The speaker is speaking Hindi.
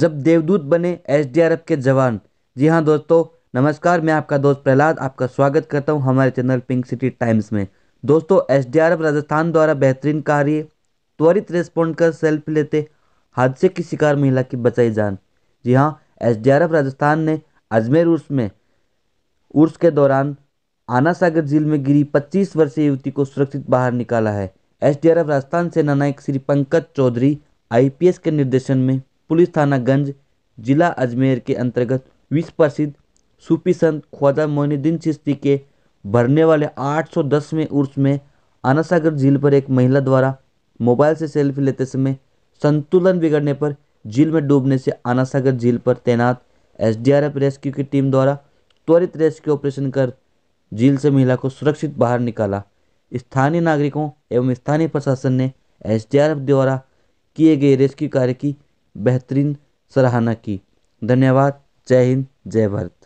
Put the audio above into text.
जब देवदूत बने एसडीआरएफ के जवान जी हाँ दोस्तों नमस्कार मैं आपका दोस्त प्रहलाद आपका स्वागत करता हूँ हमारे चैनल पिंक सिटी टाइम्स में दोस्तों एसडीआरएफ राजस्थान द्वारा बेहतरीन कार्य त्वरित रेस्पॉन्ड कर सेल्फ लेते हादसे की शिकार महिला की बचाई जान जी हाँ एस राजस्थान ने अजमेर उर्स में उर्स के दौरान आना सागर झील में गिरी 25 वर्षीय युवती को सुरक्षित बाहर निकाला है एसडीआरएफ राजस्थान नायक श्री पंकज चौधरी आईपीएस के निर्देशन में पुलिस थाना गंज जिला अजमेर के अंतर्गत विश्व प्रसिद्ध सूफी संत ख्वाजा मोइनुद्दीन चिश्ती के भरने वाले 810वें उर्स में अनासागर झील पर एक महिला द्वारा मोबाइल से सेल्फी लेते समय संतुलन बिगड़ने पर झील में डूबने से अनासागर झील पर तैनात एफ रेस्क्यू की टीम द्वारा त्वरित रेस्क्यू ऑपरेशन कर झील से महिला को सुरक्षित बाहर निकाला स्थानीय नागरिकों एवं स्थानीय प्रशासन ने एफ द्वारा किए गए रेस्क्यू कार्य की बेहतरीन सराहना की धन्यवाद जय हिंद जय भारत